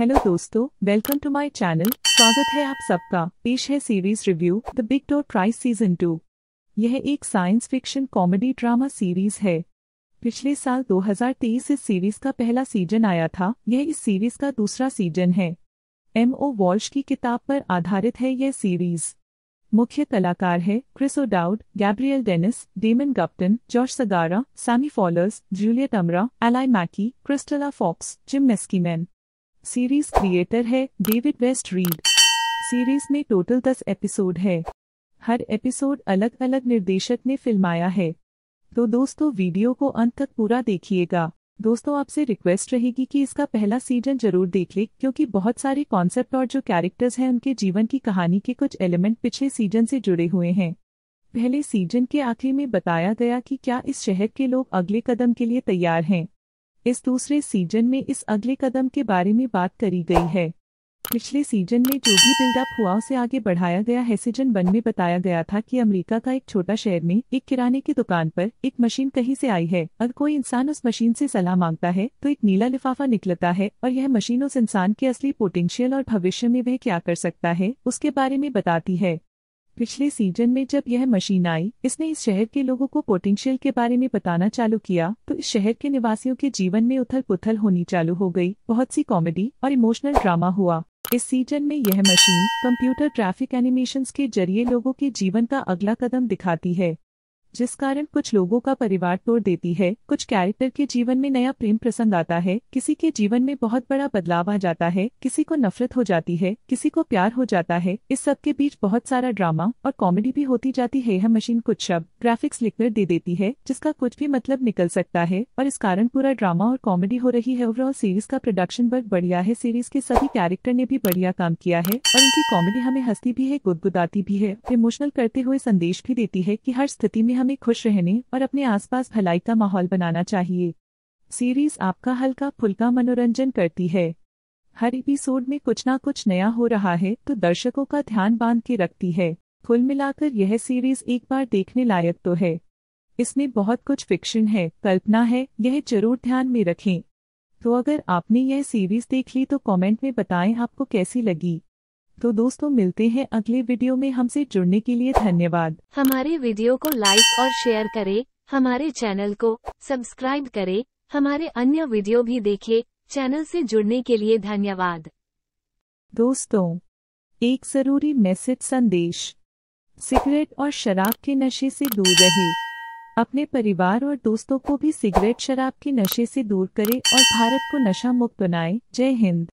hello दोस्तों welcome to my channel स्वागत है आप सबका पेश है series review the big door prize season two यह एक science fiction comedy drama series है पिछले साल 2023 इस सीरीज का पहला सीजन आया था यह इस सीरीज का दूसरा सीजन है एम ओ वॉल्श की किताब पर आधारित है यह सीरीज मुख्य कलाकार है Chris O'Dowd Gabrielle Dennis Damon Gupton George Segarra Sammy Fourlas Juliet Amara Ally Maki Crystal Fox Jim Meskimen series creator है डेविड वेस्ट रीड सीरीज में टोटल दस एपिसोड है हर एपिसोड अलग अलग निर्देशक ने फिल्माया है तो दोस्तों वीडियो को अंत तक पूरा देखिएगा दोस्तों आपसे रिक्वेस्ट रहेगी कि इसका पहला सीजन जरूर देख ले क्योंकि बहुत सारे कॉन्सेप्ट और जो कैरेक्टर्स हैं उनके जीवन की कहानी के कुछ एलिमेंट पिछले सीजन से जुड़े हुए हैं पहले सीजन के आखिर में बताया गया कि क्या इस शहर के लोग अगले कदम के लिए तैयार हैं इस दूसरे सीजन में इस अगले कदम के बारे में बात करी गई है पिछले सीजन में जो भी बिल्डअप हुआ उसे आगे बढ़ाया गया सीजन वन में बताया गया था कि अमेरिका का एक छोटा शहर में एक किराने की दुकान पर एक मशीन कहीं से आई है अगर कोई इंसान उस मशीन से सलाह मांगता है तो एक नीला लिफाफा निकलता है और यह मशीन उस इंसान के असली पोटेंशियल और भविष्य में वह क्या कर सकता है उसके बारे में बताती है पिछले सीजन में जब यह मशीन आई इसने इस शहर के लोगों को पोटेंशियल के बारे में बताना चालू किया तो इस शहर के निवासियों के जीवन में उथल पुथल होनी चालू हो गई बहुत सी कॉमेडी और इमोशनल ड्रामा हुआ इस सीजन में यह मशीन कंप्यूटर ग्राफिक एनिमेशन के जरिए लोगों के जीवन का अगला कदम दिखाती है जिस कारण कुछ लोगों का परिवार तोड़ देती है कुछ कैरेक्टर के जीवन में नया प्रेम प्रसंग आता है किसी के जीवन में बहुत बड़ा बदलाव आ जाता है किसी को नफरत हो जाती है किसी को प्यार हो जाता है इस सब के बीच बहुत सारा ड्रामा और कॉमेडी भी होती जाती है यह मशीन कुछ शब्द ग्राफिक्स लिखकर दे देती है जिसका कुछ भी मतलब निकल सकता है और इस कारण पूरा ड्रामा और कॉमेडी हो रही है ओवरऑल सीरीज का प्रोडक्शन वर्क बढ़िया है सीरीज के सभी कैरेक्टर ने भी बढ़िया काम किया है और इनकी कॉमेडी हमें हंसती भी है गुदगुदाती भी है इमोशनल करते हुए संदेश भी देती है की हर स्थिति में हमें खुश रहने और अपने आसपास भलाई का माहौल बनाना चाहिए सीरीज आपका हल्का फुल्का मनोरंजन करती है हर एपिसोड में कुछ ना कुछ नया हो रहा है तो दर्शकों का ध्यान बांध के रखती है कुल मिलाकर यह सीरीज एक बार देखने लायक तो है इसमें बहुत कुछ फिक्शन है कल्पना है यह जरूर ध्यान में रखें तो अगर आपने यह सीरीज देख ली तो कमेंट में बताएं आपको कैसी लगी तो दोस्तों मिलते हैं अगले वीडियो में हमसे जुड़ने के लिए धन्यवाद हमारे वीडियो को लाइक और शेयर करें हमारे चैनल को सब्सक्राइब करें हमारे अन्य वीडियो भी देखें चैनल से जुड़ने के लिए धन्यवाद दोस्तों एक जरूरी मैसेज संदेश सिगरेट और शराब के नशे से दूर रहे अपने परिवार और दोस्तों को भी सिगरेट शराब के नशे से दूर करें और भारत को नशा मुक्त बनाए जय हिंद